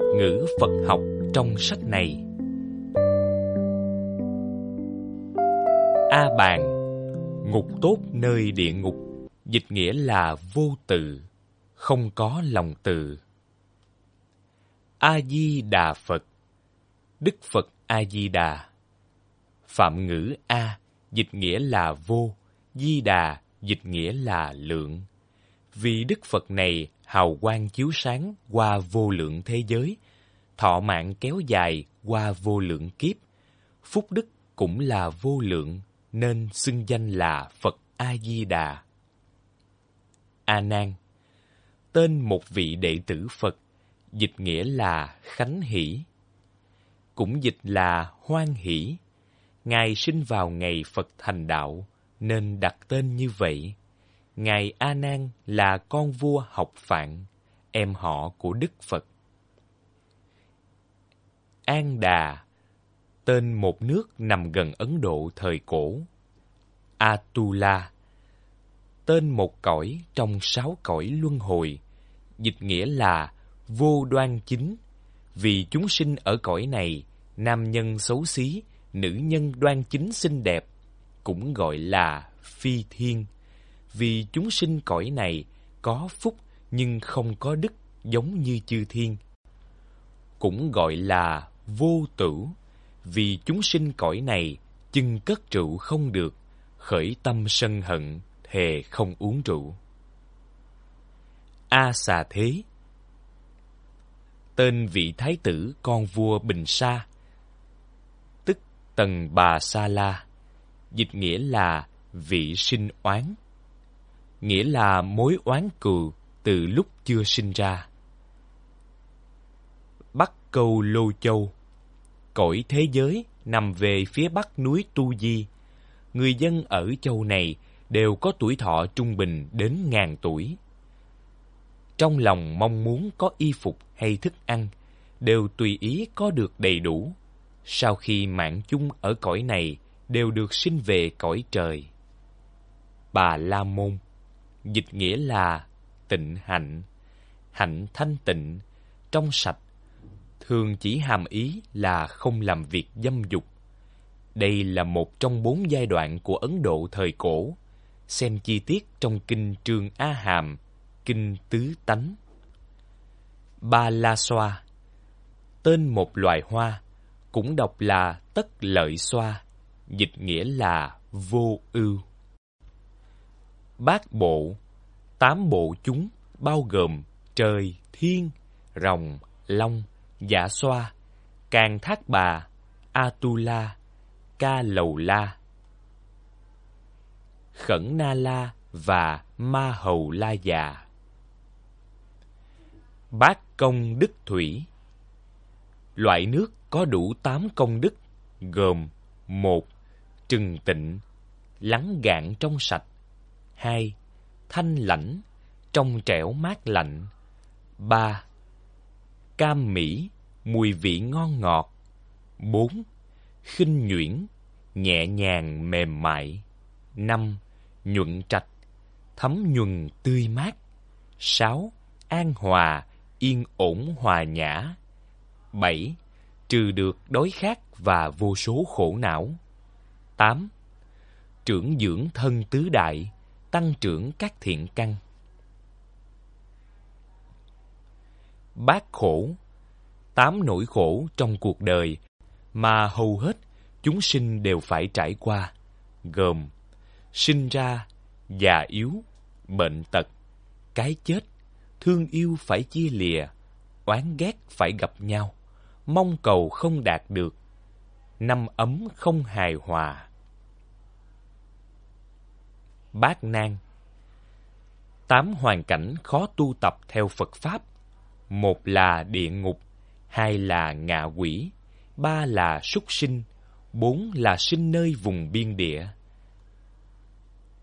thuật ngữ Phật học trong sách này. A bàn, ngục tốt nơi địa ngục, dịch nghĩa là vô tự, không có lòng từ. A Di Đà Phật, Đức Phật A Di Đà. Phạm ngữ A dịch nghĩa là vô, Di Đà dịch nghĩa là lượng. Vì Đức Phật này hào quang chiếu sáng qua vô lượng thế giới, thọ mạng kéo dài qua vô lượng kiếp, phúc đức cũng là vô lượng nên xưng danh là Phật A Di Đà. A Nan tên một vị đệ tử Phật, dịch nghĩa là khánh hỷ. Cũng dịch là hoan hỷ. Ngài sinh vào ngày Phật thành đạo nên đặt tên như vậy. Ngài A Nan là con vua học phạn, em họ của Đức Phật. An Đà, tên một nước nằm gần Ấn Độ thời cổ. Atula, tên một cõi trong sáu cõi luân hồi, dịch nghĩa là vô đoan chính, vì chúng sinh ở cõi này, nam nhân xấu xí, nữ nhân đoan chính xinh đẹp, cũng gọi là phi thiên vì chúng sinh cõi này có phúc nhưng không có đức giống như chư thiên. Cũng gọi là vô tử, vì chúng sinh cõi này chưng cất rượu không được, khởi tâm sân hận, thề không uống rượu. A xà thế Tên vị thái tử con vua Bình Sa Tức Tần Bà Sa La Dịch nghĩa là vị sinh oán nghĩa là mối oán cừu từ lúc chưa sinh ra. Bắc Câu Lô Châu Cõi thế giới nằm về phía bắc núi Tu Di. Người dân ở châu này đều có tuổi thọ trung bình đến ngàn tuổi. Trong lòng mong muốn có y phục hay thức ăn, đều tùy ý có được đầy đủ. Sau khi mạng chung ở cõi này, đều được sinh về cõi trời. Bà La Môn dịch nghĩa là tịnh hạnh hạnh thanh tịnh trong sạch thường chỉ hàm ý là không làm việc dâm dục đây là một trong bốn giai đoạn của ấn độ thời cổ xem chi tiết trong kinh trương a hàm kinh tứ tánh ba la xoa tên một loài hoa cũng đọc là tất lợi xoa dịch nghĩa là vô ưu bát bộ, tám bộ chúng bao gồm trời, thiên, rồng, long, dạ xoa, càng thác bà, Atula, Ca Lầu La, Khẩn Na La và Ma Hầu La Già. Bát công đức thủy Loại nước có đủ tám công đức, gồm một Trừng tịnh, lắng gạn trong sạch 2. Thanh lãnh, trong trẻo mát lạnh. 3. Cam mỹ, mùi vị ngon ngọt. 4. Khinh nhuyễn, nhẹ nhàng mềm mại. 5. Nhuận trạch, thấm nhuần tươi mát. 6. An hòa, yên ổn hòa nhã. 7. Trừ được đối khát và vô số khổ não. 8. Trưởng dưỡng thân tứ đại tăng trưởng các thiện căn. Bát khổ Tám nỗi khổ trong cuộc đời mà hầu hết chúng sinh đều phải trải qua, gồm sinh ra, già yếu, bệnh tật, cái chết, thương yêu phải chia lìa, oán ghét phải gặp nhau, mong cầu không đạt được, năm ấm không hài hòa bát nan. Tám hoàn cảnh khó tu tập theo Phật Pháp. Một là địa ngục, hai là ngạ quỷ, ba là súc sinh, bốn là sinh nơi vùng biên địa.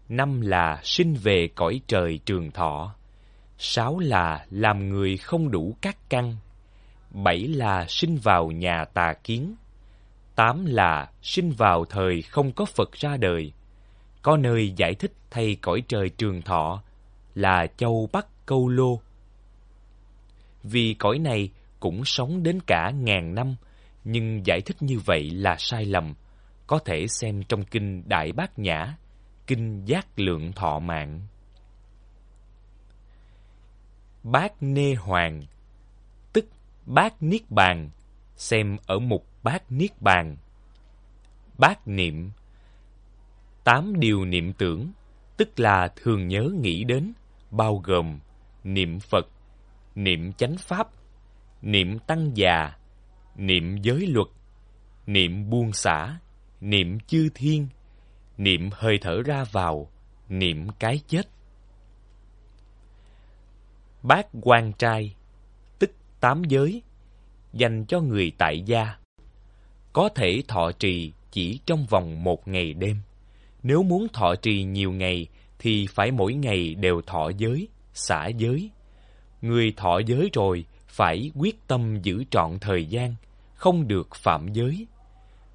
Năm là sinh về cõi trời trường thọ. Sáu là làm người không đủ các căn. Bảy là sinh vào nhà tà kiến. Tám là sinh vào thời không có Phật ra đời có nơi giải thích thay cõi trời trường thọ là châu Bắc Câu Lô. Vì cõi này cũng sống đến cả ngàn năm, nhưng giải thích như vậy là sai lầm. Có thể xem trong kinh Đại Bát Nhã, kinh Giác Lượng Thọ Mạng. Bát Nê Hoàng Tức Bát Niết Bàn Xem ở mục Bát Niết Bàn Bát Niệm tám điều niệm tưởng tức là thường nhớ nghĩ đến bao gồm niệm phật niệm chánh pháp niệm tăng già niệm giới luật niệm buông xả niệm chư thiên niệm hơi thở ra vào niệm cái chết bát quan trai tức tám giới dành cho người tại gia có thể thọ trì chỉ trong vòng một ngày đêm nếu muốn thọ trì nhiều ngày, thì phải mỗi ngày đều thọ giới, xả giới. Người thọ giới rồi, phải quyết tâm giữ trọn thời gian, không được phạm giới.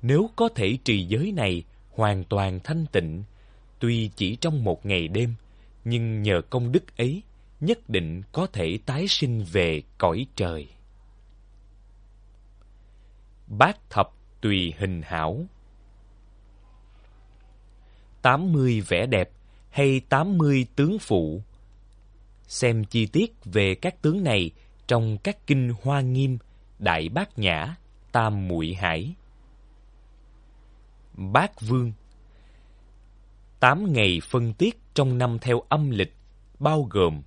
Nếu có thể trì giới này hoàn toàn thanh tịnh, tuy chỉ trong một ngày đêm, nhưng nhờ công đức ấy nhất định có thể tái sinh về cõi trời. Bát thập tùy hình hảo 80 vẻ đẹp hay 80 tướng phụ. Xem chi tiết về các tướng này trong các kinh Hoa Nghiêm, Đại Bát Nhã, Tam Muội Hải. Bát Vương tám ngày phân tiết trong năm theo âm lịch, bao gồm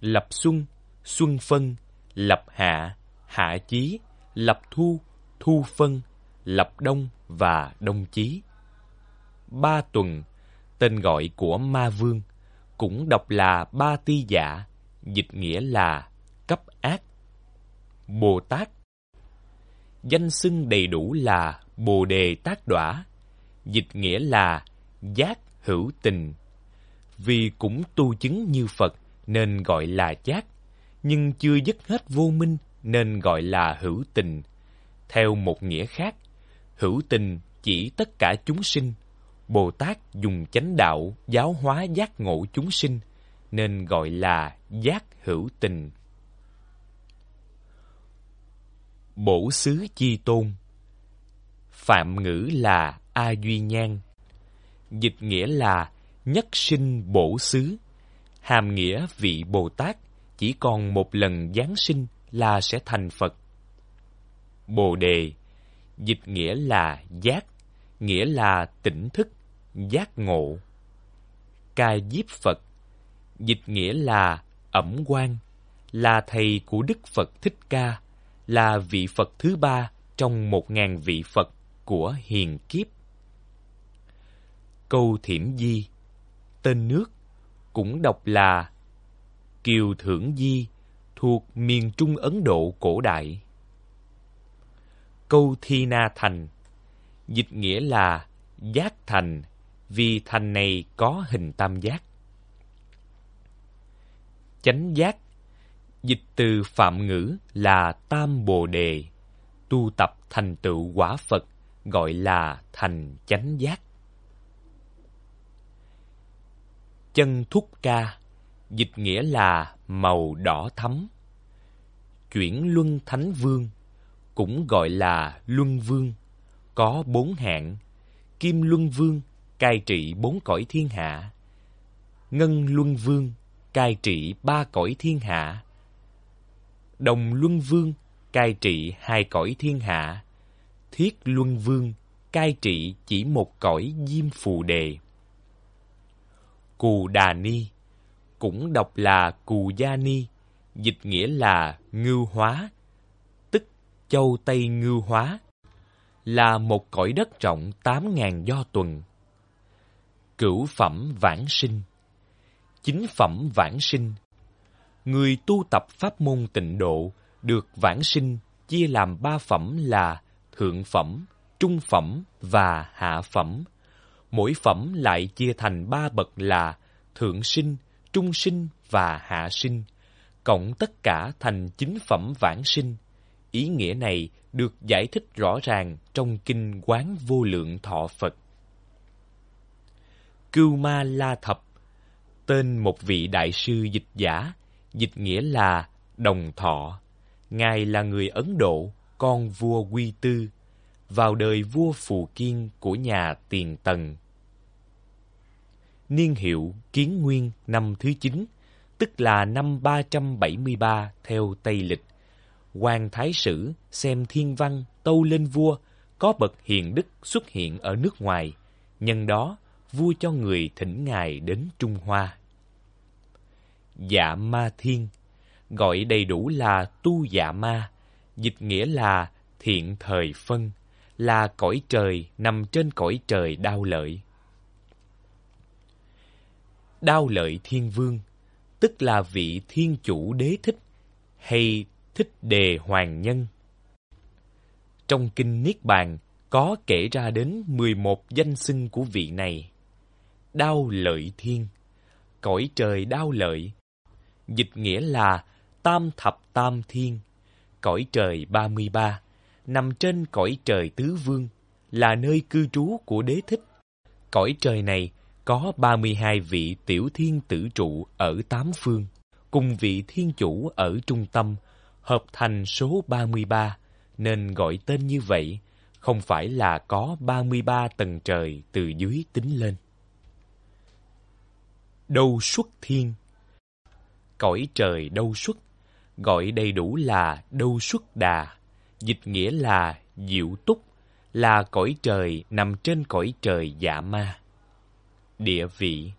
Lập xuân, xuân phân, lập hạ, hạ chí, lập thu, thu phân, lập đông và đông chí. Ba Tuần, tên gọi của ma vương, cũng đọc là Ba Ti Dạ, dịch nghĩa là cấp ác. Bồ Tát Danh xưng đầy đủ là Bồ Đề tác Đỏa, dịch nghĩa là giác hữu tình. Vì cũng tu chứng như Phật nên gọi là giác, nhưng chưa dứt hết vô minh nên gọi là hữu tình. Theo một nghĩa khác, hữu tình chỉ tất cả chúng sinh Bồ Tát dùng chánh đạo giáo hóa giác ngộ chúng sinh, nên gọi là giác hữu tình. Bổ xứ chi tôn Phạm ngữ là A Duy Nhan Dịch nghĩa là nhất sinh bổ xứ Hàm nghĩa vị Bồ Tát chỉ còn một lần Giáng sinh là sẽ thành Phật. Bồ đề, dịch nghĩa là giác, nghĩa là tỉnh thức giác ngộ. Ca Diếp Phật Dịch nghĩa là ẩm quan, là thầy của Đức Phật Thích Ca, là vị Phật thứ ba trong một ngàn vị Phật của hiền kiếp. Câu Thiểm Di Tên nước cũng đọc là Kiều Thưởng Di thuộc miền Trung Ấn Độ cổ đại. Câu Thi Na Thành Dịch nghĩa là Giác Thành vì thành này có hình tam giác. Chánh giác Dịch từ phạm ngữ là tam bồ đề, tu tập thành tựu quả Phật gọi là thành chánh giác. Chân thúc ca, dịch nghĩa là màu đỏ thắm. Chuyển luân thánh vương, cũng gọi là luân vương, có bốn hạng, kim luân vương, cai trị bốn cõi thiên hạ. Ngân Luân Vương cai trị ba cõi thiên hạ. Đồng Luân Vương cai trị hai cõi thiên hạ. Thiết Luân Vương cai trị chỉ một cõi diêm phù đề. Cù Đà Ni cũng đọc là Cù Gia Ni, dịch nghĩa là ngưu hóa, tức châu Tây ngưu hóa, là một cõi đất rộng tám ngàn do tuần cửu phẩm vãng sinh chính phẩm vãng sinh người tu tập pháp môn tịnh độ được vãng sinh chia làm ba phẩm là thượng phẩm trung phẩm và hạ phẩm mỗi phẩm lại chia thành ba bậc là thượng sinh trung sinh và hạ sinh cộng tất cả thành chính phẩm vãng sinh ý nghĩa này được giải thích rõ ràng trong kinh quán vô lượng thọ phật Cưu Ma La Thập, tên một vị đại sư dịch giả, dịch nghĩa là đồng thọ. Ngài là người Ấn Độ, con vua Quy Tư, vào đời vua Phù Kiên của nhà Tiền Tần. Niên hiệu Kiến Nguyên năm thứ 9, tức là năm 373 theo Tây Lịch. Hoàng Thái Sử xem thiên văn tâu lên vua, có bậc hiền đức xuất hiện ở nước ngoài. Nhân đó, vua cho người thỉnh ngài đến Trung Hoa. Dạ Ma Thiên Gọi đầy đủ là Tu Dạ Ma, dịch nghĩa là thiện thời phân, là cõi trời nằm trên cõi trời đao lợi. Đao lợi thiên vương, tức là vị thiên chủ đế thích hay thích đề hoàng nhân. Trong kinh Niết Bàn có kể ra đến 11 danh xưng của vị này đao lợi thiên. Cõi trời đao lợi, dịch nghĩa là tam thập tam thiên, cõi trời ba mươi ba nằm trên cõi trời tứ vương, là nơi cư trú của đế thích. Cõi trời này có ba mươi hai vị tiểu thiên tử trụ ở tám phương, cùng vị thiên chủ ở trung tâm, hợp thành số ba mươi ba nên gọi tên như vậy, không phải là có ba mươi ba tầng trời từ dưới tính lên đâu xuất thiên. Cõi trời đâu xuất, gọi đầy đủ là đâu xuất đà, dịch nghĩa là diệu túc, là cõi trời nằm trên cõi trời dạ ma. Địa vị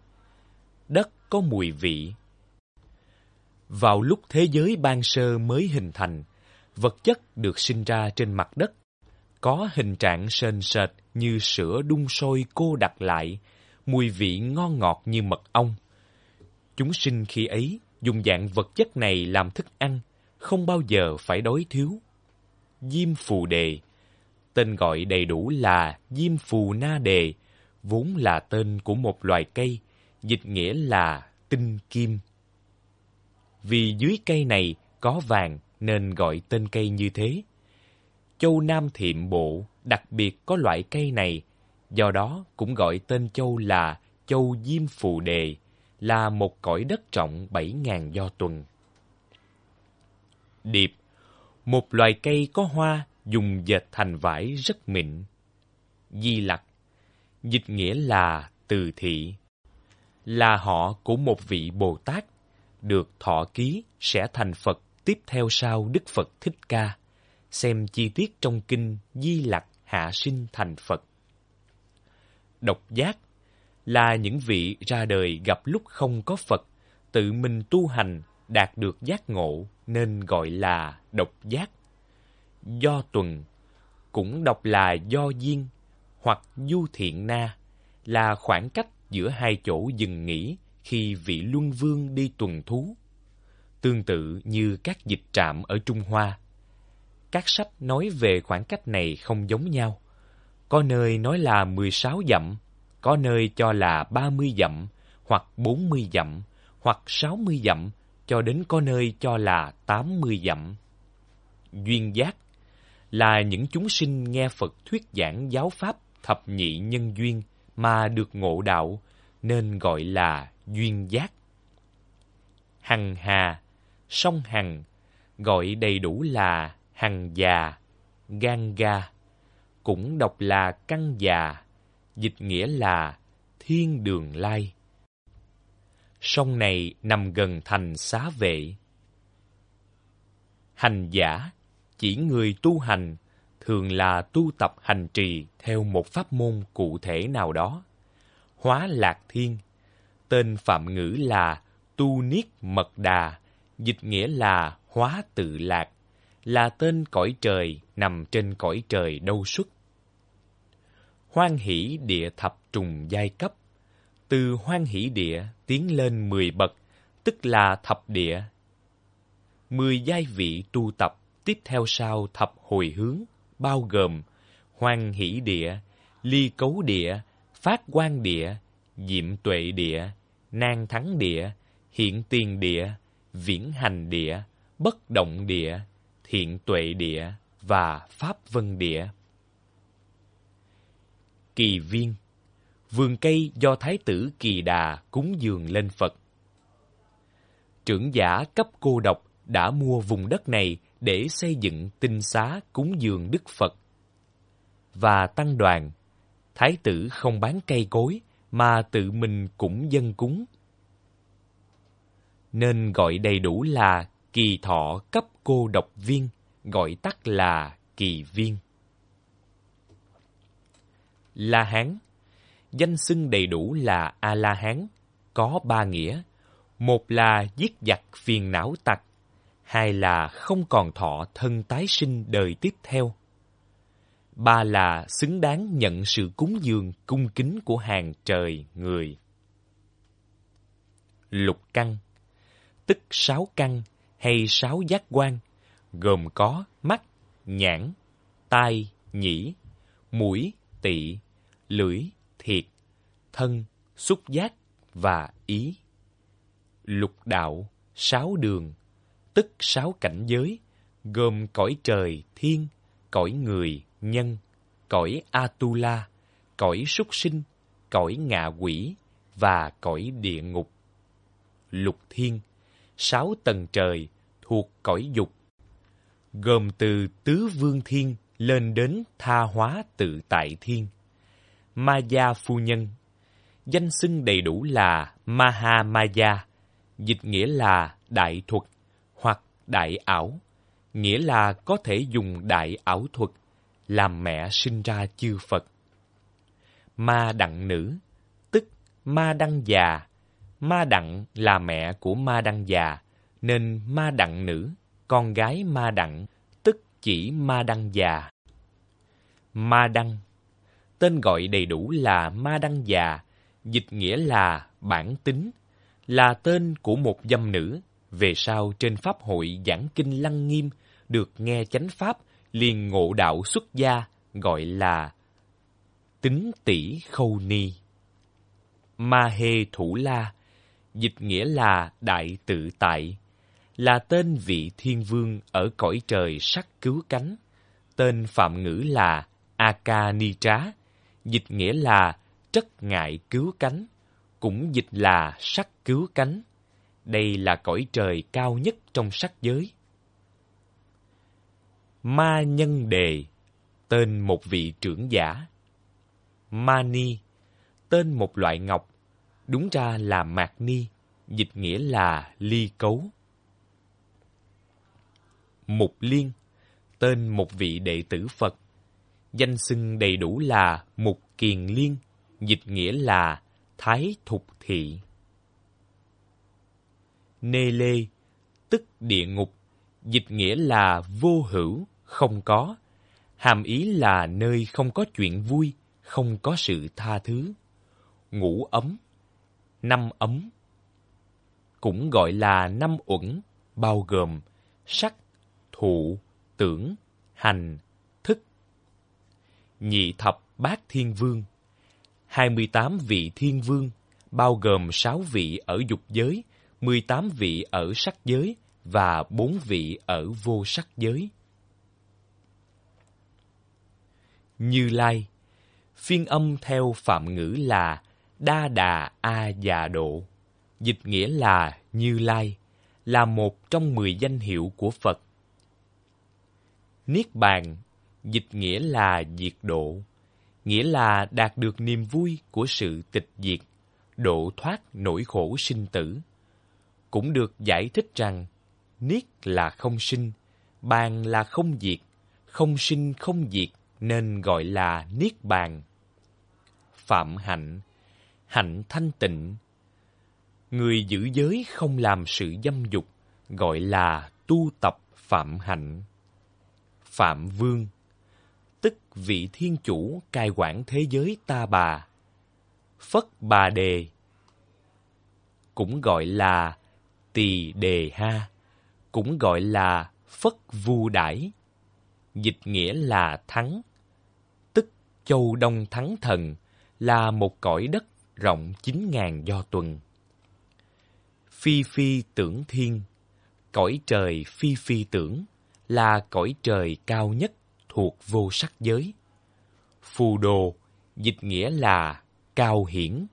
Đất có mùi vị. Vào lúc thế giới ban sơ mới hình thành, vật chất được sinh ra trên mặt đất, có hình trạng sền sệt như sữa đun sôi cô đặc lại, mùi vị ngon ngọt như mật ong. Chúng sinh khi ấy dùng dạng vật chất này làm thức ăn, không bao giờ phải đói thiếu. Diêm phù đề Tên gọi đầy đủ là Diêm phù na đề, vốn là tên của một loài cây, dịch nghĩa là tinh kim. Vì dưới cây này có vàng nên gọi tên cây như thế. Châu Nam Thiệm Bộ đặc biệt có loại cây này Do đó cũng gọi tên châu là châu Diêm Phù Đề, là một cõi đất trọng bảy ngàn do tuần. Điệp, một loài cây có hoa dùng dệt thành vải rất mịn. Di lặc, dịch nghĩa là từ thị, là họ của một vị Bồ Tát, được thọ ký sẽ thành Phật tiếp theo sau Đức Phật Thích Ca. Xem chi tiết trong kinh Di Lặc hạ sinh thành Phật độc giác, là những vị ra đời gặp lúc không có Phật, tự mình tu hành, đạt được giác ngộ nên gọi là độc giác. Do tuần, cũng đọc là do duyên hoặc du thiện na, là khoảng cách giữa hai chỗ dừng nghỉ khi vị luân vương đi tuần thú. Tương tự như các dịch trạm ở Trung Hoa, các sách nói về khoảng cách này không giống nhau. Có nơi nói là 16 dặm, có nơi cho là 30 dặm, hoặc 40 dặm, hoặc 60 dặm, cho đến có nơi cho là 80 dặm. Duyên giác là những chúng sinh nghe Phật thuyết giảng giáo pháp thập nhị nhân duyên mà được ngộ đạo, nên gọi là duyên giác. Hằng hà, sông hằng, gọi đầy đủ là hằng già, gan ga cũng đọc là căn già, dịch nghĩa là thiên đường lai. Sông này nằm gần thành xá vệ. Hành giả, chỉ người tu hành, thường là tu tập hành trì theo một pháp môn cụ thể nào đó. Hóa lạc thiên, tên phạm ngữ là tu niết mật đà, dịch nghĩa là hóa tự lạc, là tên cõi trời nằm trên cõi trời đâu xuất hoan hỷ địa thập trùng giai cấp. Từ hoan hỷ địa tiến lên 10 bậc, tức là thập địa. 10 giai vị tu tập tiếp theo sau thập hồi hướng, bao gồm hoan hỷ địa, ly cấu địa, phát quan địa, diệm tuệ địa, nang thắng địa, hiện tiền địa, viễn hành địa, bất động địa, thiện tuệ địa và pháp vân địa. Kỳ Viên Vườn cây do Thái tử Kỳ Đà cúng dường lên Phật. Trưởng giả cấp cô độc đã mua vùng đất này để xây dựng tinh xá cúng dường Đức Phật. Và tăng đoàn, Thái tử không bán cây cối mà tự mình cũng dân cúng. Nên gọi đầy đủ là kỳ thọ cấp cô độc viên, gọi tắt là kỳ viên. La Hán. Danh xưng đầy đủ là A La Hán, có ba nghĩa. Một là giết giặc phiền não tặc, hai là không còn thọ thân tái sinh đời tiếp theo. Ba là xứng đáng nhận sự cúng dường cung kính của hàng trời người. Lục căn, tức sáu căn hay sáu giác quan, gồm có mắt, nhãn, tai, nhĩ, mũi, tỵ, lưỡi, thiệt, thân, xúc giác và ý. Lục đạo, sáu đường, tức sáu cảnh giới, gồm cõi trời, thiên, cõi người, nhân, cõi Atula, cõi súc sinh, cõi ngạ quỷ và cõi địa ngục. Lục thiên, sáu tầng trời thuộc cõi dục, gồm từ tứ vương thiên lên đến tha hóa tự tại thiên. Maya Phu Nhân. Danh xưng đầy đủ là Maha Maya, dịch nghĩa là đại thuật hoặc đại ảo, nghĩa là có thể dùng đại ảo thuật làm mẹ sinh ra chư Phật. Ma đặng nữ, tức ma đăng già, ma đặng là mẹ của ma đăng già, nên ma đặng nữ, con gái ma đặng, tức chỉ ma đăng già. Ma đăng Tên gọi đầy đủ là Ma Đăng Già, dịch nghĩa là bản tính, là tên của một dâm nữ. Về sau trên Pháp hội giảng kinh Lăng Nghiêm, được nghe chánh Pháp, liền ngộ đạo xuất gia, gọi là tính tỷ khâu ni. Ma hê thủ la, dịch nghĩa là đại tự tại, là tên vị thiên vương ở cõi trời sắc cứu cánh. Tên phạm ngữ là Aka Ni Trá, dịch nghĩa là trất ngại cứu cánh, cũng dịch là sắc cứu cánh. Đây là cõi trời cao nhất trong sắc giới. Ma Nhân Đề, tên một vị trưởng giả. Mani, tên một loại ngọc, đúng ra là mạc ni, dịch nghĩa là ly cấu. Mục Liên, tên một vị đệ tử Phật Danh xưng đầy đủ là Mục Kiền Liên, dịch nghĩa là Thái Thục Thị. Nê Lê, tức địa ngục, dịch nghĩa là vô hữu, không có, hàm ý là nơi không có chuyện vui, không có sự tha thứ. Ngủ ấm, năm ấm, cũng gọi là năm uẩn, bao gồm sắc, thụ, tưởng, hành, nhị thập bát thiên vương, 28 vị thiên vương, bao gồm 6 vị ở dục giới, 18 vị ở sắc giới và 4 vị ở vô sắc giới. Như Lai Phiên âm theo phạm ngữ là Đa Đà A Già Độ, dịch nghĩa là Như Lai, là một trong 10 danh hiệu của Phật. Niết Bàn dịch nghĩa là diệt độ, nghĩa là đạt được niềm vui của sự tịch diệt, độ thoát nỗi khổ sinh tử. Cũng được giải thích rằng, niết là không sinh, bàn là không diệt, không sinh không diệt nên gọi là niết bàn. Phạm hạnh, hạnh thanh tịnh. Người giữ giới không làm sự dâm dục, gọi là tu tập phạm hạnh. Phạm Vương vị thiên chủ cai quản thế giới ta bà phất bà đề cũng gọi là tỳ đề ha cũng gọi là phất vu đãi dịch nghĩa là thắng tức châu đông thắng thần là một cõi đất rộng chín ngàn do tuần phi phi tưởng thiên cõi trời phi phi tưởng là cõi trời cao nhất thuộc vô sắc giới. Phù đồ, dịch nghĩa là cao hiển,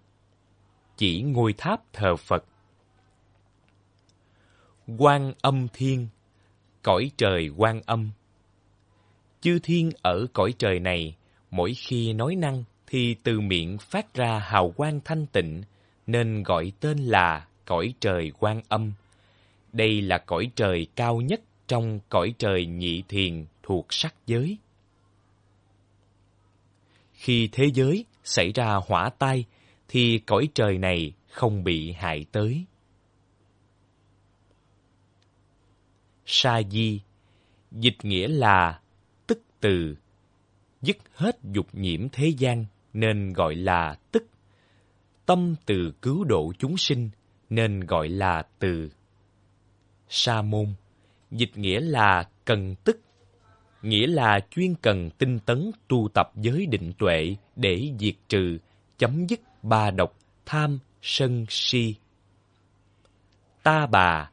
chỉ ngôi tháp thờ Phật. Quan âm thiên, cõi trời quan âm. Chư thiên ở cõi trời này, mỗi khi nói năng thì từ miệng phát ra hào quang thanh tịnh, nên gọi tên là cõi trời quan âm. Đây là cõi trời cao nhất trong cõi trời nhị thiền thuộc sắc giới. Khi thế giới xảy ra hỏa tai, thì cõi trời này không bị hại tới. Sa di, dịch nghĩa là tức từ, dứt hết dục nhiễm thế gian nên gọi là tức, tâm từ cứu độ chúng sinh nên gọi là từ. Sa môn dịch nghĩa là cần tức, nghĩa là chuyên cần tinh tấn tu tập giới định tuệ để diệt trừ, chấm dứt ba độc tham, sân, si. Ta bà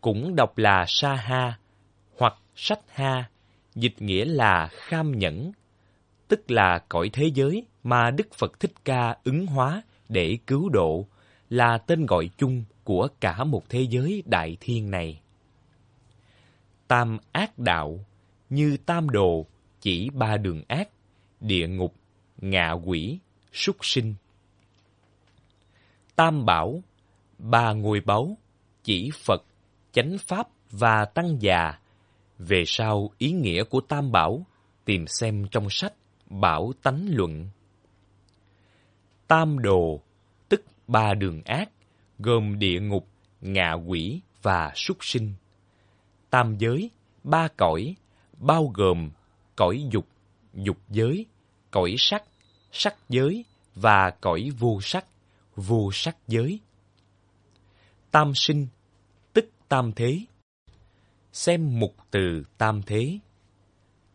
cũng đọc là sa ha hoặc sách ha, dịch nghĩa là kham nhẫn, tức là cõi thế giới mà Đức Phật Thích Ca ứng hóa để cứu độ là tên gọi chung của cả một thế giới đại thiên này tam ác đạo, như tam đồ, chỉ ba đường ác, địa ngục, ngạ quỷ, súc sinh. Tam bảo, ba ngôi báu, chỉ Phật, chánh Pháp và Tăng già. Về sau ý nghĩa của Tam Bảo, tìm xem trong sách Bảo Tánh Luận. Tam Đồ, tức ba đường ác, gồm địa ngục, ngạ quỷ và súc sinh tam giới, ba cõi, bao gồm cõi dục, dục giới, cõi sắc, sắc giới và cõi vô sắc, vô sắc giới. Tam sinh, tức tam thế. Xem mục từ tam thế.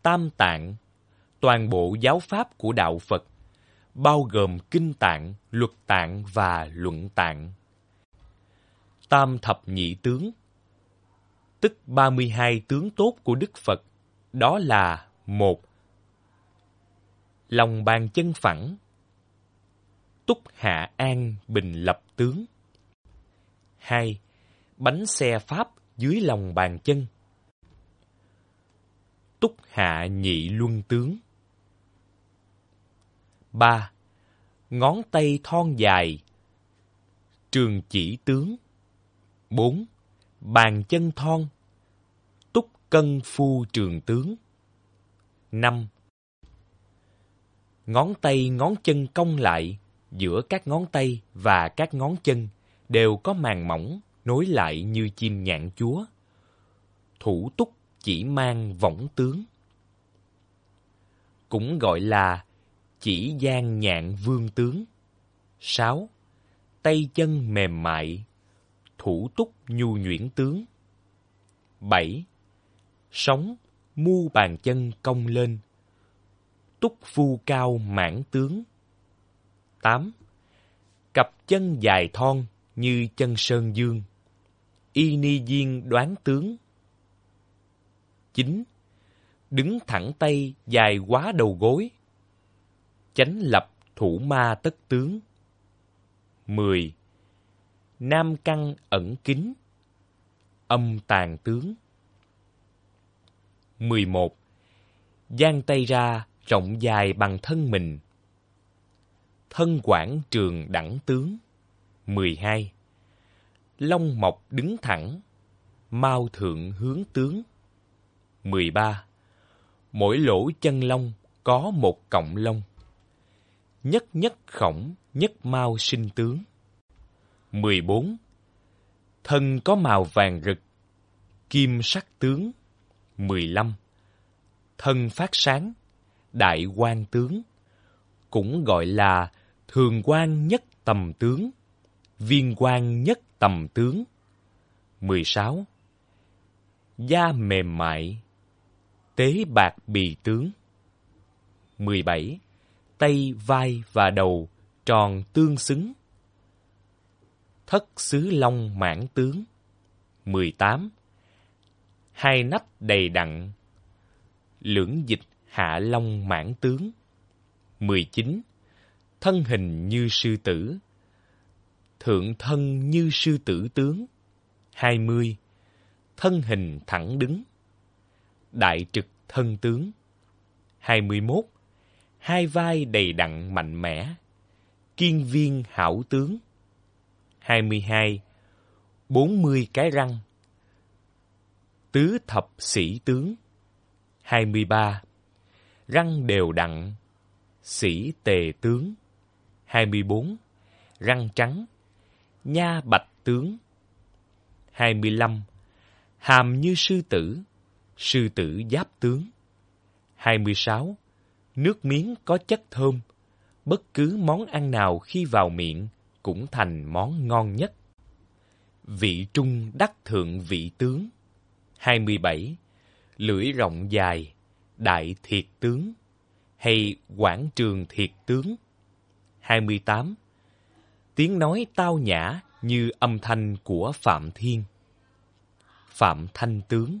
Tam tạng, toàn bộ giáo pháp của đạo Phật, bao gồm kinh tạng, luật tạng và luận tạng. Tam thập nhị tướng tức 32 tướng tốt của Đức Phật, đó là một Lòng bàn chân phẳng Túc hạ an bình lập tướng 2. Bánh xe Pháp dưới lòng bàn chân Túc hạ nhị luân tướng 3. Ngón tay thon dài Trường chỉ tướng 4 Bàn chân thon, túc cân phu trường tướng. năm Ngón tay ngón chân cong lại, giữa các ngón tay và các ngón chân đều có màng mỏng nối lại như chim nhạn chúa. Thủ túc chỉ mang võng tướng. Cũng gọi là chỉ gian nhạn vương tướng. sáu Tay chân mềm mại, thủ túc nhu nhuyễn tướng. 7. Sống, mu bàn chân cong lên. Túc phu cao mãn tướng. 8. Cặp chân dài thon như chân sơn dương. Y ni viên đoán tướng. 9. Đứng thẳng tay dài quá đầu gối. Chánh lập thủ ma tất tướng. 10 Nam căn ẩn kính Âm tàn tướng 11. Giang tay ra, rộng dài bằng thân mình. Thân quản trường đẳng tướng 12. Long mọc đứng thẳng, mau thượng hướng tướng 13. Mỗi lỗ chân lông có một cọng lông. Nhất nhất khổng, nhất mau sinh tướng 14 Thân có màu vàng rực Kim sắc tướng 15 Thân phát sáng Đại quan tướng Cũng gọi là Thường quan nhất tầm tướng Viên quan nhất tầm tướng 16 Da mềm mại Tế bạc bì tướng 17 Tay, vai và đầu tròn tương xứng Hất xứ long mãn tướng. 18. Hai nách đầy đặn. Lưỡng dịch hạ long mãn tướng. 19. Thân hình như sư tử. Thượng thân như sư tử tướng. 20. Thân hình thẳng đứng. Đại trực thân tướng. 21. Hai vai đầy đặn mạnh mẽ. Kiên viên hảo tướng. 22 40 cái răng Tứ thập sĩ tướng 23 Răng đều đặn Sĩ tề tướng 24 Răng trắng Nha bạch tướng 25 Hàm như sư tử Sư tử giáp tướng 26 Nước miếng có chất thơm Bất cứ món ăn nào khi vào miệng cũng thành món ngon nhất. Vị trung đắc thượng vị tướng 27. Lưỡi rộng dài, đại thiệt tướng hay quảng trường thiệt tướng 28. Tiếng nói tao nhã như âm thanh của Phạm Thiên Phạm Thanh Tướng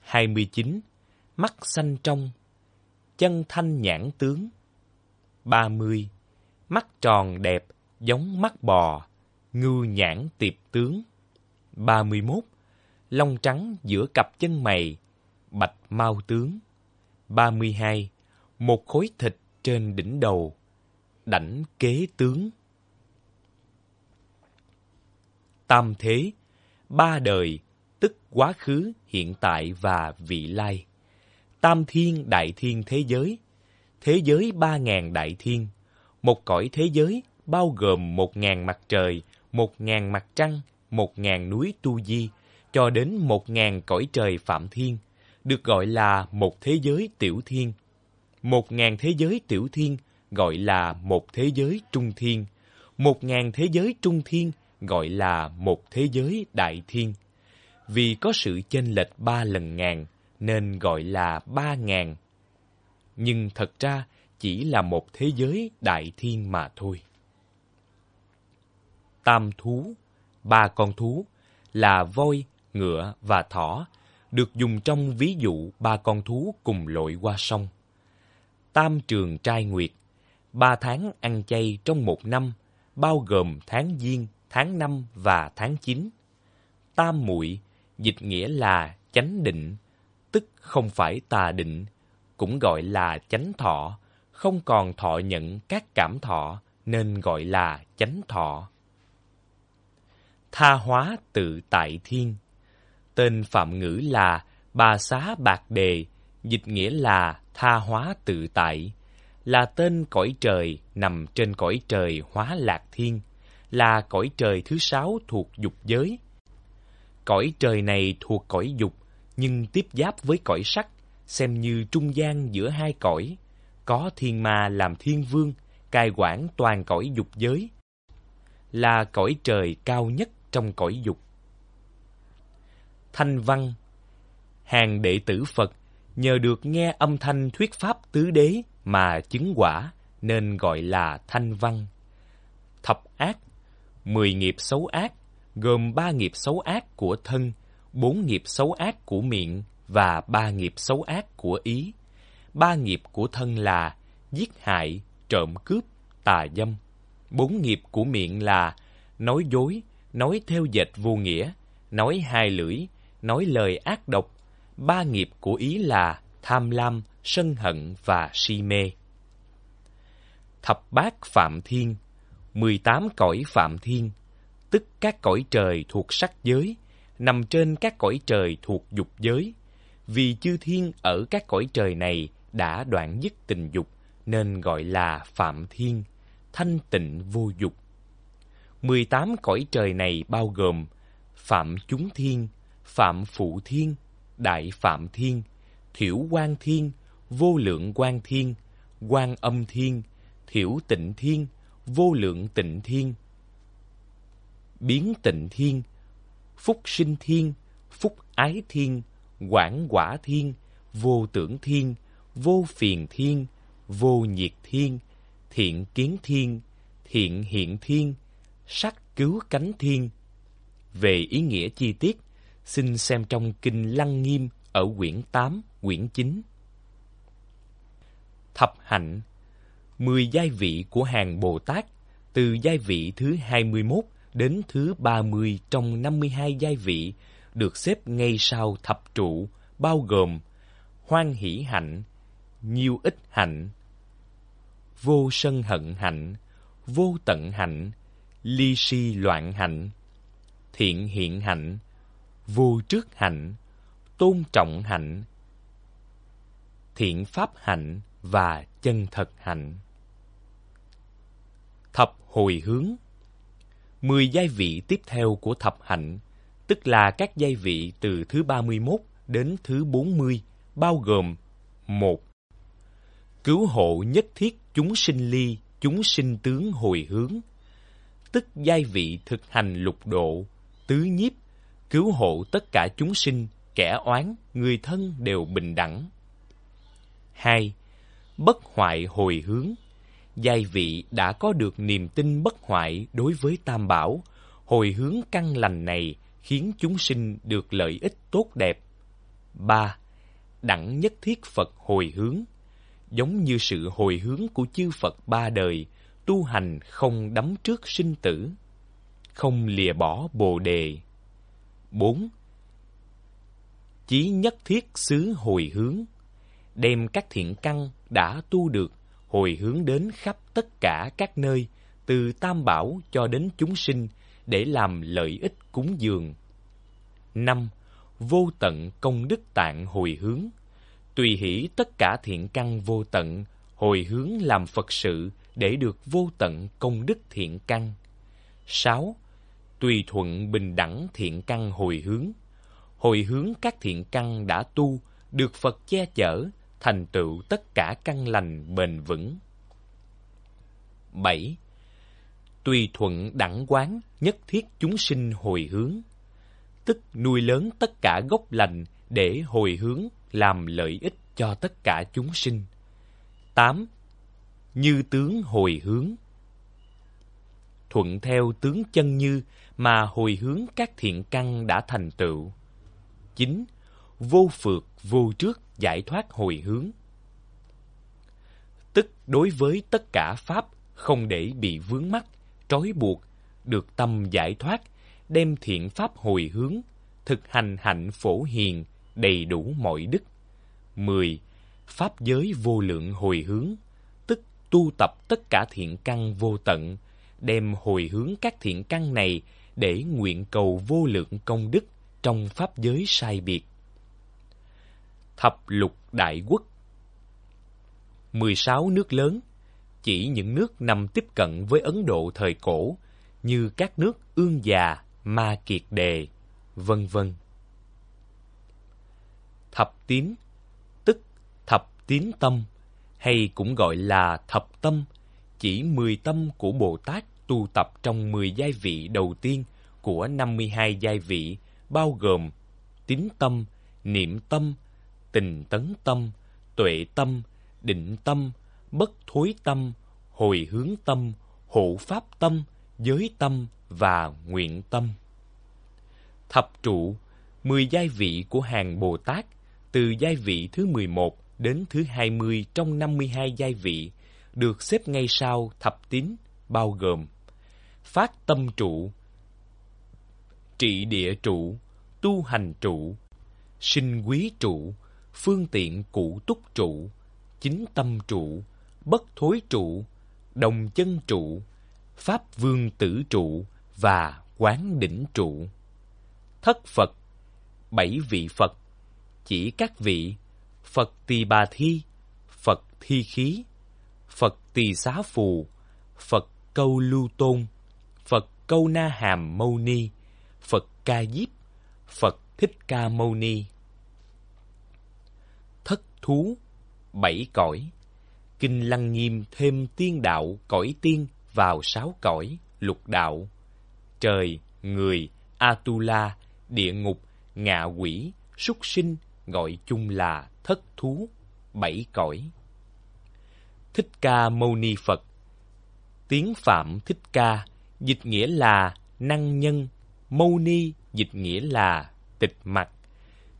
29. Mắt xanh trong Chân thanh nhãn tướng 30. Mắt tròn đẹp giống mắt bò, ngư nhãn tiệp tướng. 31. long trắng giữa cặp chân mày, bạch mau tướng. 32. Một khối thịt trên đỉnh đầu, đảnh kế tướng. Tam thế, ba đời, tức quá khứ, hiện tại và vị lai. Tam thiên đại thiên thế giới, thế giới ba ngàn đại thiên, một cõi thế giới bao gồm một ngàn mặt trời, một ngàn mặt trăng, một ngàn núi Tu Di, cho đến một ngàn cõi trời Phạm Thiên, được gọi là một thế giới tiểu thiên. Một ngàn thế giới tiểu thiên gọi là một thế giới trung thiên. Một ngàn thế giới trung thiên gọi là một thế giới đại thiên. Vì có sự chênh lệch ba lần ngàn, nên gọi là ba ngàn. Nhưng thật ra chỉ là một thế giới đại thiên mà thôi tam thú, ba con thú là voi, ngựa và thỏ được dùng trong ví dụ ba con thú cùng lội qua sông. Tam trường trai nguyệt, ba tháng ăn chay trong một năm, bao gồm tháng giêng, tháng năm và tháng chín. Tam muội dịch nghĩa là chánh định, tức không phải tà định, cũng gọi là chánh thọ, không còn thọ nhận các cảm thọ nên gọi là chánh thọ tha hóa tự tại thiên. Tên phạm ngữ là Bà Xá Bạc Đề, dịch nghĩa là tha hóa tự tại, là tên cõi trời nằm trên cõi trời hóa lạc thiên, là cõi trời thứ sáu thuộc dục giới. Cõi trời này thuộc cõi dục, nhưng tiếp giáp với cõi sắc, xem như trung gian giữa hai cõi. Có thiên ma làm thiên vương, cai quản toàn cõi dục giới. Là cõi trời cao nhất trong cõi dục. Thanh văn Hàng đệ tử Phật nhờ được nghe âm thanh thuyết pháp tứ đế mà chứng quả nên gọi là thanh văn. Thập ác, mười nghiệp xấu ác, gồm ba nghiệp xấu ác của thân, bốn nghiệp xấu ác của miệng và ba nghiệp xấu ác của ý. Ba nghiệp của thân là giết hại, trộm cướp, tà dâm. Bốn nghiệp của miệng là nói dối, nói theo dệt vô nghĩa, nói hai lưỡi, nói lời ác độc. Ba nghiệp của ý là tham lam, sân hận và si mê. Thập bát Phạm Thiên 18 cõi Phạm Thiên tức các cõi trời thuộc sắc giới, nằm trên các cõi trời thuộc dục giới. Vì chư thiên ở các cõi trời này đã đoạn dứt tình dục, nên gọi là Phạm Thiên, thanh tịnh vô dục. 18 cõi trời này bao gồm Phạm Chúng Thiên, Phạm Phụ Thiên, Đại Phạm Thiên, Thiểu Quan Thiên, Vô Lượng Quan Thiên, Quan Âm Thiên, Thiểu Tịnh Thiên, Vô Lượng Tịnh Thiên, Biến Tịnh Thiên, Phúc Sinh Thiên, Phúc Ái Thiên, Quảng Quả Thiên, Vô Tưởng Thiên, Vô Phiền Thiên, Vô Nhiệt Thiên, Thiện Kiến Thiên, Thiện Hiện Thiên, sắc cứu cánh thiên. Về ý nghĩa chi tiết, xin xem trong Kinh Lăng Nghiêm ở quyển 8, quyển 9. Thập hạnh mười giai vị của hàng Bồ Tát, từ giai vị thứ 21 đến thứ 30 trong 52 giai vị, được xếp ngay sau thập trụ, bao gồm hoan hỷ hạnh, nhiêu ích hạnh, vô sân hận hạnh, vô tận hạnh, ly si loạn hạnh thiện hiện hạnh vô trước hạnh tôn trọng hạnh thiện pháp hạnh và chân thật hạnh thập hồi hướng mười giai vị tiếp theo của thập hạnh tức là các giai vị từ thứ ba mươi 31 đến thứ bốn mươi bao gồm một Cứu hộ nhất thiết chúng sinh ly, chúng sinh tướng hồi hướng, tức giai vị thực hành lục độ, tứ nhiếp, cứu hộ tất cả chúng sinh, kẻ oán, người thân đều bình đẳng. 2. Bất hoại hồi hướng Giai vị đã có được niềm tin bất hoại đối với Tam Bảo, hồi hướng căn lành này khiến chúng sinh được lợi ích tốt đẹp. 3. Đẳng nhất thiết Phật hồi hướng Giống như sự hồi hướng của chư Phật ba đời, tu hành không đắm trước sinh tử, không lìa bỏ bồ đề. bốn Chí nhất thiết xứ hồi hướng, đem các thiện căn đã tu được hồi hướng đến khắp tất cả các nơi, từ tam bảo cho đến chúng sinh để làm lợi ích cúng dường. năm Vô tận công đức tạng hồi hướng, tùy hỷ tất cả thiện căn vô tận hồi hướng làm Phật sự để được vô tận công đức thiện căn. 6. Tùy thuận bình đẳng thiện căn hồi hướng. Hồi hướng các thiện căn đã tu, được Phật che chở, thành tựu tất cả căn lành bền vững. 7. Tùy thuận đẳng quán, nhất thiết chúng sinh hồi hướng. Tức nuôi lớn tất cả gốc lành để hồi hướng làm lợi ích cho tất cả chúng sinh. 8 như tướng hồi hướng. Thuận theo tướng chân như mà hồi hướng các thiện căn đã thành tựu. Chính vô phược vô trước giải thoát hồi hướng. Tức đối với tất cả pháp không để bị vướng mắc, trói buộc, được tâm giải thoát, đem thiện pháp hồi hướng, thực hành hạnh phổ hiền, đầy đủ mọi đức. 10. Pháp giới vô lượng hồi hướng tu tập tất cả thiện căn vô tận, đem hồi hướng các thiện căn này để nguyện cầu vô lượng công đức trong pháp giới sai biệt. Thập lục đại quốc 16 nước lớn, chỉ những nước nằm tiếp cận với Ấn Độ thời cổ như các nước Ương Già, Ma Kiệt Đề, vân vân. Thập tín, tức thập tín tâm hay cũng gọi là thập tâm, chỉ 10 tâm của Bồ Tát tu tập trong 10 giai vị đầu tiên của 52 giai vị, bao gồm tín tâm, niệm tâm, tình tấn tâm, tuệ tâm, định tâm, bất thối tâm, hồi hướng tâm, hộ pháp tâm, giới tâm và nguyện tâm. Thập trụ, 10 giai vị của hàng Bồ Tát, từ giai vị thứ 11 đến thứ 20 trong 52 giai vị, được xếp ngay sau thập tín, bao gồm phát tâm trụ, trị địa trụ, tu hành trụ, sinh quý trụ, phương tiện cụ túc trụ, chính tâm trụ, bất thối trụ, đồng chân trụ, pháp vương tử trụ và quán đỉnh trụ. Thất Phật, bảy vị Phật, chỉ các vị Phật Tỳ Bà Thi, Phật Thi Khí, Phật Tỳ Xá Phù, Phật Câu Lưu Tôn, Phật Câu Na Hàm Mâu Ni, Phật Ca Diếp, Phật Thích Ca Mâu Ni. Thất thú, bảy cõi, Kinh Lăng Nghiêm thêm tiên đạo cõi tiên vào sáu cõi, lục đạo, trời, người, Atula, địa ngục, ngạ quỷ, súc sinh, gọi chung là thất thú, bảy cõi. Thích Ca Mâu Ni Phật Tiếng Phạm Thích Ca dịch nghĩa là năng nhân, mâu ni dịch nghĩa là tịch mặt.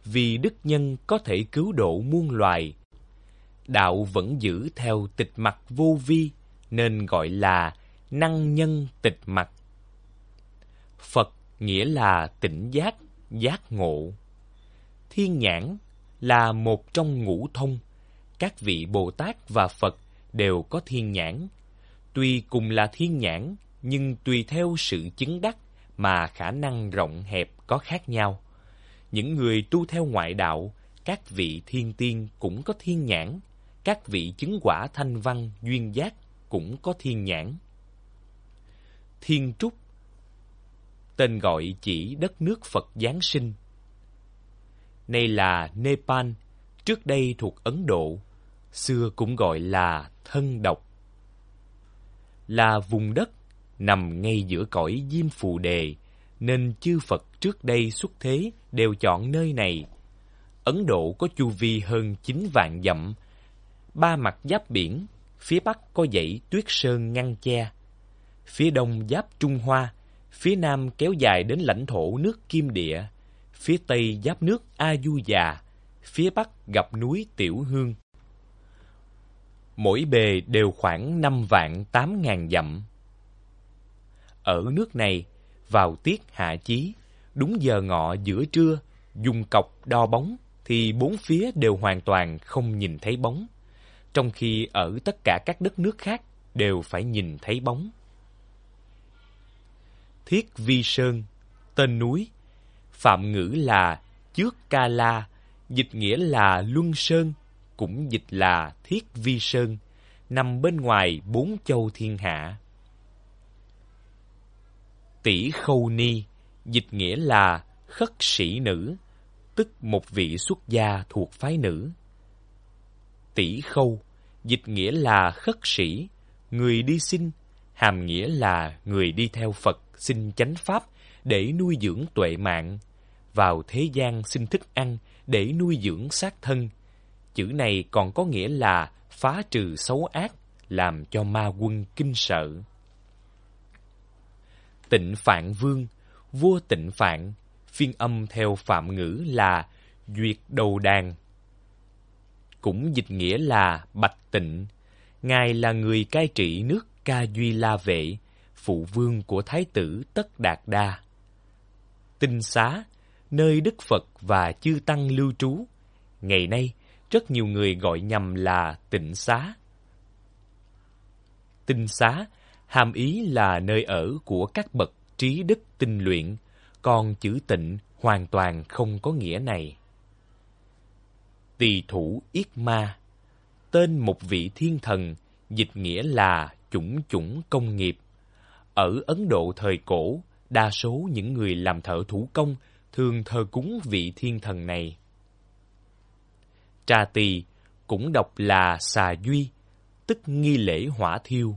Vì đức nhân có thể cứu độ muôn loài, đạo vẫn giữ theo tịch mặt vô vi nên gọi là năng nhân tịch mặt. Phật nghĩa là tỉnh giác, giác ngộ. Thiên nhãn là một trong ngũ thông. Các vị Bồ Tát và Phật đều có thiên nhãn. Tuy cùng là thiên nhãn, nhưng tùy theo sự chứng đắc mà khả năng rộng hẹp có khác nhau. Những người tu theo ngoại đạo, các vị thiên tiên cũng có thiên nhãn, các vị chứng quả thanh văn duyên giác cũng có thiên nhãn. Thiên Trúc Tên gọi chỉ đất nước Phật Giáng sinh, nay là Nepal, trước đây thuộc Ấn Độ, xưa cũng gọi là Thân Độc. Là vùng đất nằm ngay giữa cõi Diêm Phù Đề, nên chư Phật trước đây xuất thế đều chọn nơi này. Ấn Độ có chu vi hơn 9 vạn dặm, ba mặt giáp biển, phía bắc có dãy tuyết sơn ngăn che, phía đông giáp Trung Hoa, phía nam kéo dài đến lãnh thổ nước Kim Địa, phía tây giáp nước A Du Già, phía bắc gặp núi Tiểu Hương. Mỗi bề đều khoảng 5 vạn 8 ngàn dặm. Ở nước này, vào tiết hạ chí, đúng giờ ngọ giữa trưa, dùng cọc đo bóng thì bốn phía đều hoàn toàn không nhìn thấy bóng, trong khi ở tất cả các đất nước khác đều phải nhìn thấy bóng. Thiết Vi Sơn, tên núi Phạm ngữ là trước Ca La, dịch nghĩa là Luân Sơn, cũng dịch là Thiết Vi Sơn, nằm bên ngoài bốn châu thiên hạ. Tỷ Khâu Ni, dịch nghĩa là Khất Sĩ Nữ, tức một vị xuất gia thuộc phái nữ. Tỷ Khâu, dịch nghĩa là Khất Sĩ, người đi sinh, hàm nghĩa là người đi theo Phật xin chánh pháp để nuôi dưỡng tuệ mạng, vào thế gian xin thức ăn để nuôi dưỡng xác thân. Chữ này còn có nghĩa là phá trừ xấu ác, làm cho ma quân kinh sợ. Tịnh Phạn Vương, vua Tịnh Phạn, phiên âm theo phạm ngữ là Duyệt Đầu Đàn. Cũng dịch nghĩa là Bạch Tịnh. Ngài là người cai trị nước Ca Duy La Vệ, phụ vương của Thái tử Tất Đạt Đa. Tinh xá nơi Đức Phật và chư Tăng lưu trú, ngày nay rất nhiều người gọi nhầm là tịnh xá. Tinh xá hàm ý là nơi ở của các bậc trí đức tinh luyện, còn chữ tịnh hoàn toàn không có nghĩa này. Tỳ thủ Yết Ma Tên một vị thiên thần, dịch nghĩa là chủng chủng công nghiệp. Ở Ấn Độ thời cổ, đa số những người làm thợ thủ công thường thờ cúng vị thiên thần này. Trà tỳ cũng đọc là xà duy, tức nghi lễ hỏa thiêu.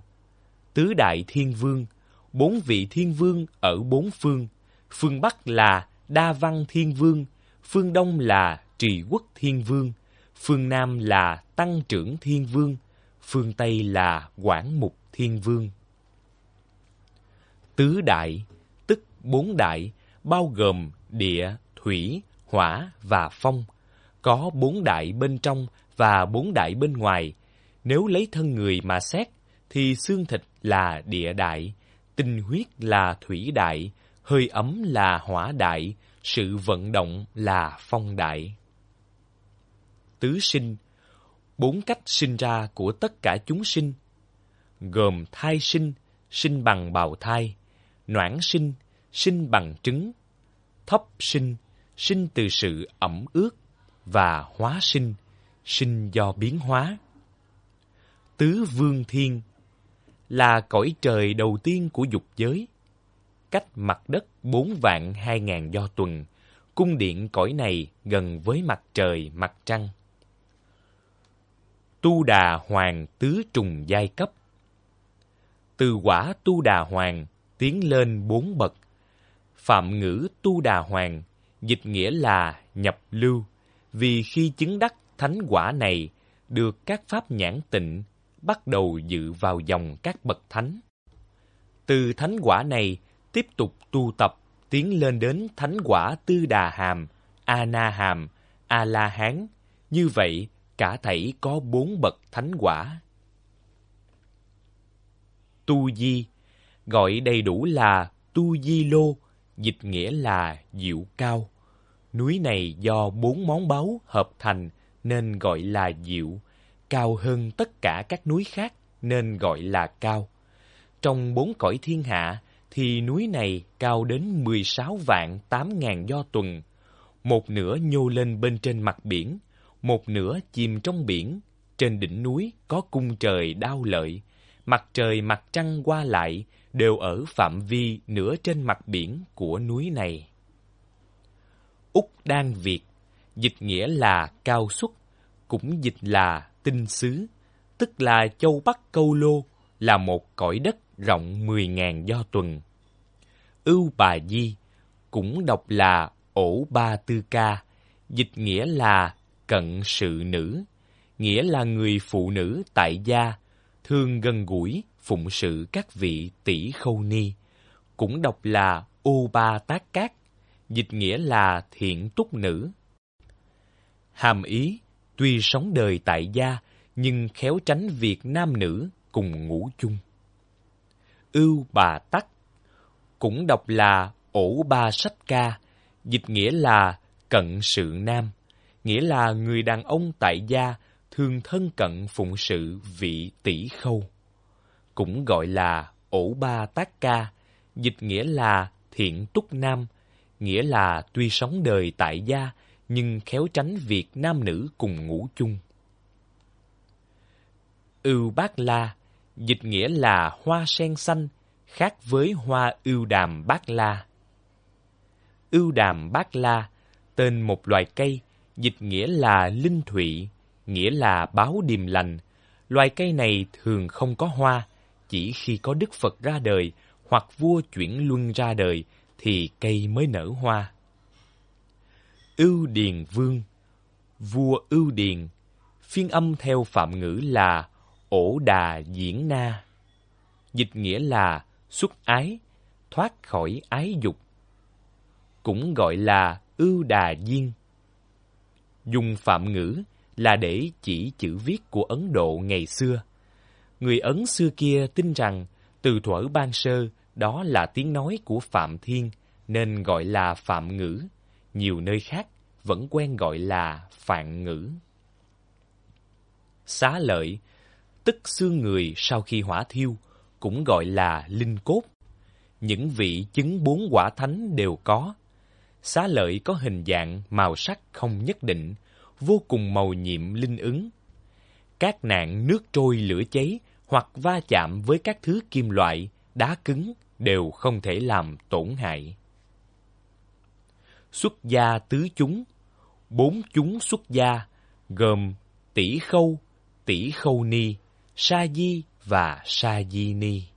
Tứ đại thiên vương, bốn vị thiên vương ở bốn phương, phương Bắc là Đa Văn Thiên Vương, phương Đông là Trì Quốc Thiên Vương, phương Nam là Tăng Trưởng Thiên Vương, phương Tây là Quảng Mục Thiên Vương. Tứ đại, tức bốn đại, bao gồm địa, thủy, hỏa và phong. Có bốn đại bên trong và bốn đại bên ngoài. Nếu lấy thân người mà xét, thì xương thịt là địa đại, tinh huyết là thủy đại, hơi ấm là hỏa đại, sự vận động là phong đại. Tứ sinh Bốn cách sinh ra của tất cả chúng sinh, gồm thai sinh, sinh bằng bào thai, noãn sinh, sinh bằng trứng, thấp sinh, sinh từ sự ẩm ướt và hóa sinh, sinh do biến hóa. Tứ Vương Thiên là cõi trời đầu tiên của dục giới, cách mặt đất bốn vạn hai ngàn do tuần, cung điện cõi này gần với mặt trời, mặt trăng. Tu Đà Hoàng tứ trùng giai cấp Từ quả Tu Đà Hoàng tiến lên bốn bậc Phạm ngữ tu đà hoàng, dịch nghĩa là nhập lưu, vì khi chứng đắc thánh quả này, được các pháp nhãn tịnh, bắt đầu dự vào dòng các bậc thánh. Từ thánh quả này, tiếp tục tu tập, tiến lên đến thánh quả tư đà hàm, a na hàm, a la hán. Như vậy, cả thảy có bốn bậc thánh quả. Tu Di Gọi đầy đủ là Tu Di Lô, dịch nghĩa là diệu cao. Núi này do bốn món báu hợp thành nên gọi là diệu, cao hơn tất cả các núi khác nên gọi là cao. Trong bốn cõi thiên hạ thì núi này cao đến 16 vạn 8 ngàn do tuần, một nửa nhô lên bên trên mặt biển, một nửa chìm trong biển, trên đỉnh núi có cung trời đao lợi, mặt trời mặt trăng qua lại, đều ở phạm vi nửa trên mặt biển của núi này. Úc Đan Việt, dịch nghĩa là cao suất, cũng dịch là tinh xứ, tức là châu Bắc Câu Lô là một cõi đất rộng 10.000 do tuần. Ưu Bà Di cũng đọc là ổ ba tư ca, dịch nghĩa là cận sự nữ, nghĩa là người phụ nữ tại gia, thường gần gũi, phụng sự các vị tỷ khâu ni, cũng đọc là U Ba Tác Cát, dịch nghĩa là thiện túc nữ. Hàm ý, tuy sống đời tại gia, nhưng khéo tránh việc nam nữ cùng ngủ chung. Ưu Bà Tắc, cũng đọc là Ổ Ba Sách Ca, dịch nghĩa là cận sự nam, nghĩa là người đàn ông tại gia thường thân cận phụng sự vị tỷ khâu cũng gọi là ổ ba tác ca, dịch nghĩa là thiện túc nam, nghĩa là tuy sống đời tại gia nhưng khéo tránh việc nam nữ cùng ngủ chung. Ưu bát la, dịch nghĩa là hoa sen xanh, khác với hoa ưu đàm bát la. Ưu đàm bát la, tên một loài cây, dịch nghĩa là linh thụy, nghĩa là báo điềm lành. Loài cây này thường không có hoa, chỉ khi có Đức Phật ra đời hoặc vua chuyển luân ra đời thì cây mới nở hoa. Ưu Điền Vương Vua Ưu Điền Phiên âm theo phạm ngữ là Ổ Đà Diễn Na Dịch nghĩa là xuất ái, thoát khỏi ái dục Cũng gọi là Ưu Đà Diên Dùng phạm ngữ là để chỉ chữ viết của Ấn Độ ngày xưa – Người Ấn xưa kia tin rằng từ thuở ban sơ đó là tiếng nói của Phạm Thiên nên gọi là Phạm Ngữ. Nhiều nơi khác vẫn quen gọi là Phạn Ngữ. Xá lợi, tức xương người sau khi hỏa thiêu, cũng gọi là linh cốt. Những vị chứng bốn quả thánh đều có. Xá lợi có hình dạng, màu sắc không nhất định, vô cùng màu nhiệm linh ứng. Các nạn nước trôi lửa cháy hoặc va chạm với các thứ kim loại, đá cứng đều không thể làm tổn hại. Xuất gia tứ chúng, bốn chúng xuất gia gồm tỷ khâu, tỷ khâu ni, sa di và sa di ni.